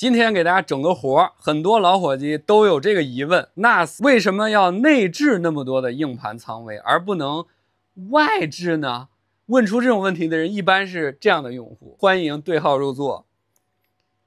今天给大家整个活儿，很多老伙计都有这个疑问：NAS 为什么要内置那么多的硬盘仓位，而不能外置呢？问出这种问题的人一般是这样的用户，欢迎对号入座。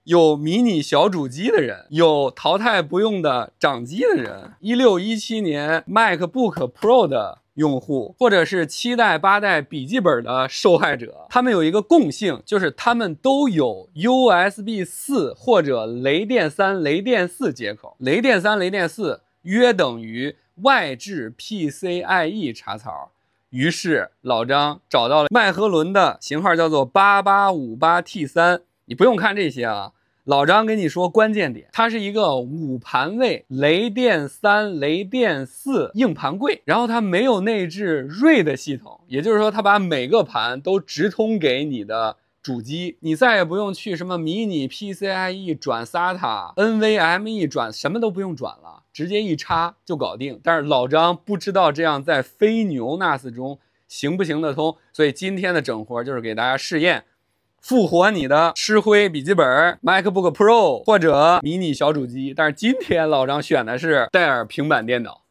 有迷你小主机的人，有淘汰不用的掌机的人，一六一七年 MacBook Pro 的。用户或者是七代八代笔记本的受害者，他们有一个共性，就是他们都有 USB 四或者雷电三、雷电四接口。雷电三、雷电四约等于外置 PCIe 插槽。于是老张找到了麦赫伦的型号，叫做八八五八 T 三。你不用看这些啊。老张跟你说关键点，它是一个五盘位雷电三、雷电四硬盘柜，然后它没有内置锐的系统，也就是说它把每个盘都直通给你的主机，你再也不用去什么迷你 PCIe 转 SATA、NVMe 转什么都不用转了，直接一插就搞定。但是老张不知道这样在非牛 NAS 中行不行得通，所以今天的整活就是给大家试验。复活你的吃灰笔记本、MacBook Pro 或者迷你小主机，但是今天老张选的是戴尔平板电脑，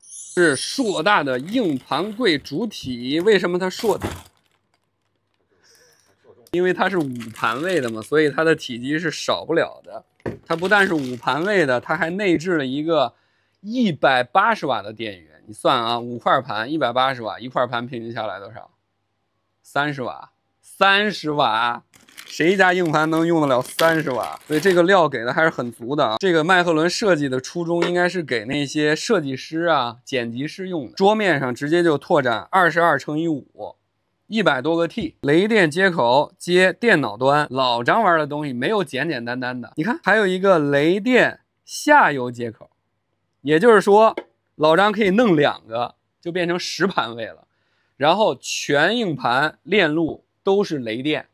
是硕大的硬盘柜主体。为什么它硕大？因为它是五盘位的嘛，所以它的体积是少不了的。它不但是五盘位的，它还内置了一个一百八十瓦的电源。你算啊，五块盘，一百八十瓦，一块盘平均下来多少？三十瓦。三十瓦，谁家硬盘能用得了三十瓦？所以这个料给的还是很足的啊。这个麦赫伦设计的初衷应该是给那些设计师啊、剪辑师用的，桌面上直接就拓展二十二乘以五，一百多个 T。雷电接口接电脑端，老张玩的东西没有简简单单的。你看，还有一个雷电下游接口，也就是说，老张可以弄两个，就变成十盘位了。然后全硬盘链路。都是雷电，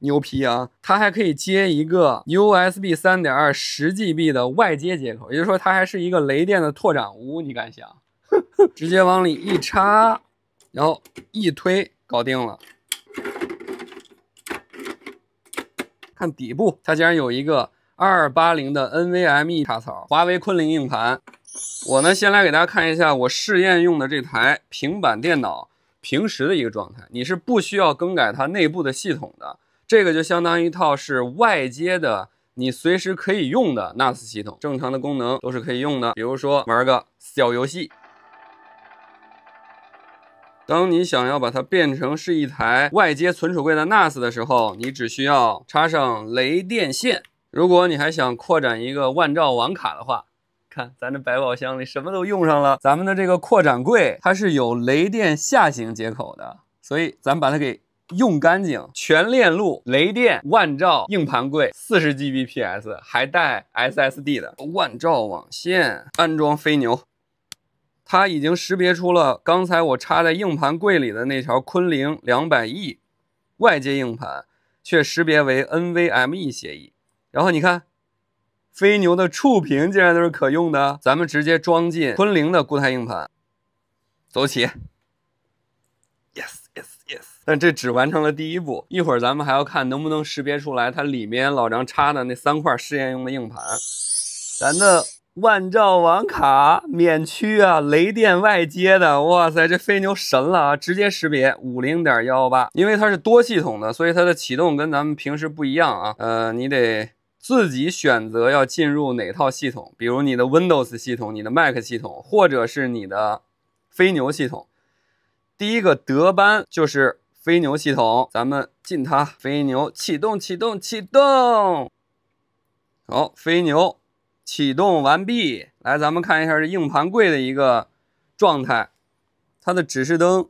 牛皮啊！它还可以接一个 USB 三点二十 G B 的外接接口，也就是说，它还是一个雷电的拓展坞。你敢想？直接往里一插，然后一推，搞定了。看底部，它竟然有一个二八零的 NVMe 插槽，华为昆凌硬盘。我呢，先来给大家看一下我试验用的这台平板电脑。平时的一个状态，你是不需要更改它内部的系统的，这个就相当于一套是外接的，你随时可以用的 NAS 系统，正常的功能都是可以用的，比如说玩个小游戏。当你想要把它变成是一台外接存储柜的 NAS 的时候，你只需要插上雷电线。如果你还想扩展一个万兆网卡的话。看，咱这百宝箱里什么都用上了。咱们的这个扩展柜，它是有雷电下行接口的，所以咱把它给用干净。全链路雷电万兆硬盘柜，四十 Gbps，还带 SSD 的万兆网线，安装飞牛。它已经识别出了刚才我插在硬盘柜里的那条昆凌两百 E 外接硬盘，却识别为 NVMe 协议。然后你看。飞牛的触屏竟然都是可用的，咱们直接装进昆凌的固态硬盘，走起！Yes Yes Yes！但这只完成了第一步，一会儿咱们还要看能不能识别出来它里面老张插的那三块试验用的硬盘。咱的万兆网卡免驱啊，雷电外接的，哇塞，这飞牛神了啊！直接识别五零点幺八，因为它是多系统的，所以它的启动跟咱们平时不一样啊。呃，你得。自己选择要进入哪套系统，比如你的 Windows 系统、你的 Mac 系统，或者是你的飞牛系统。第一个德班就是飞牛系统，咱们进它。飞牛启动，启动，启动。好，飞牛启动完毕。来，咱们看一下这硬盘柜的一个状态，它的指示灯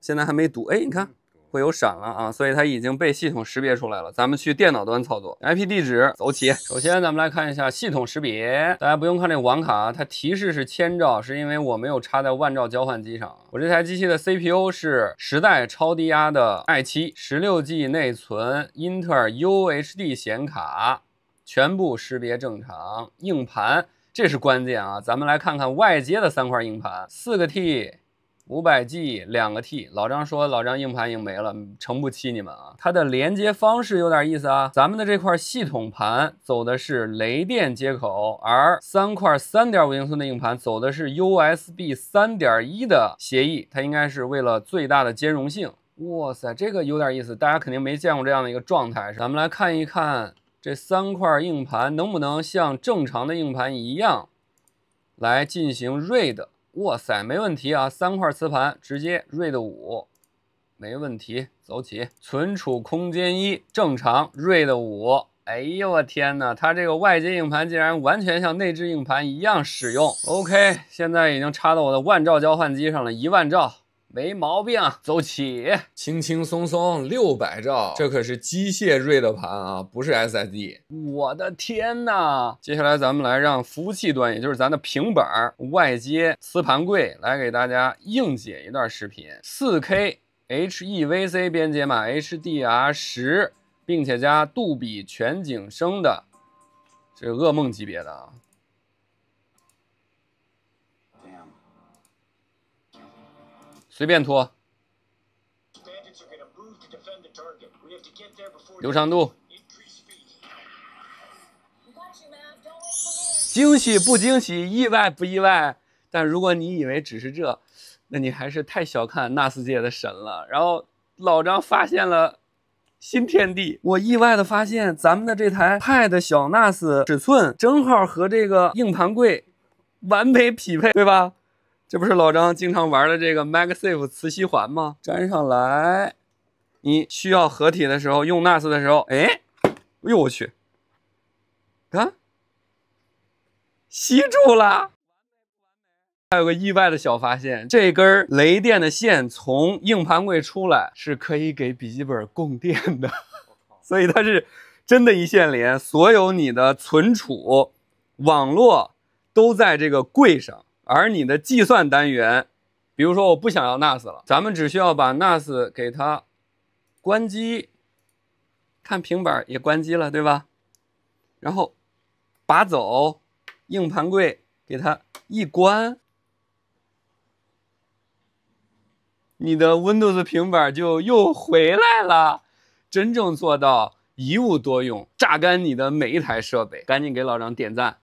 现在还没读。哎，你看。会有闪了啊，所以它已经被系统识别出来了。咱们去电脑端操作，IP 地址走起。首先，咱们来看一下系统识别。大家不用看这网卡，啊，它提示是千兆，是因为我没有插在万兆交换机上。我这台机器的 CPU 是十代超低压的 i7，十六 G 内存，英特尔 UHD 显卡，全部识别正常。硬盘，这是关键啊。咱们来看看外接的三块硬盘，四个 T。五百 G 两个 T，老张说老张硬盘已经没了，承不起你们啊。它的连接方式有点意思啊，咱们的这块系统盘走的是雷电接口，而三块三点五英寸的硬盘走的是 USB 三点一的协议，它应该是为了最大的兼容性。哇塞，这个有点意思，大家肯定没见过这样的一个状态。咱们来看一看这三块硬盘能不能像正常的硬盘一样来进行 r e a d 哇塞，没问题啊！三块磁盘直接 RAID 五，没问题，走起！存储空间一正常 RAID 五，哎呦我天哪，它这个外接硬盘竟然完全像内置硬盘一样使用。OK，现在已经插到我的万兆交换机上了，一万兆。没毛病，走起，轻轻松松六百兆，这可是机械瑞的盘啊，不是 SSD。我的天呐！接下来咱们来让服务器端，也就是咱的平板外接磁盘柜，来给大家硬解一段视频，4K HEVC 编解码，HDR10，并且加杜比全景声的，这是噩梦级别的啊！随便拖。流畅度。惊喜不惊喜？意外不意外？但如果你以为只是这，那你还是太小看纳斯界的神了。然后老张发现了新天地，我意外的发现咱们的这台 Pad 小纳斯尺寸正好和这个硬盘柜完美匹配，对吧？这不是老张经常玩的这个 m a g s a f e 磁吸环吗？粘上来，你需要合体的时候，用 NAS 的时候，哎，哎呦我去，看，吸住了！还有个意外的小发现，这根雷电的线从硬盘柜出来是可以给笔记本供电的，所以它是真的一线连，所有你的存储、网络都在这个柜上。而你的计算单元，比如说我不想要 NAS 了，咱们只需要把 NAS 给它关机，看平板也关机了，对吧？然后拔走硬盘柜，给它一关，你的 Windows 平板就又回来了，真正做到一物多用，榨干你的每一台设备。赶紧给老张点赞！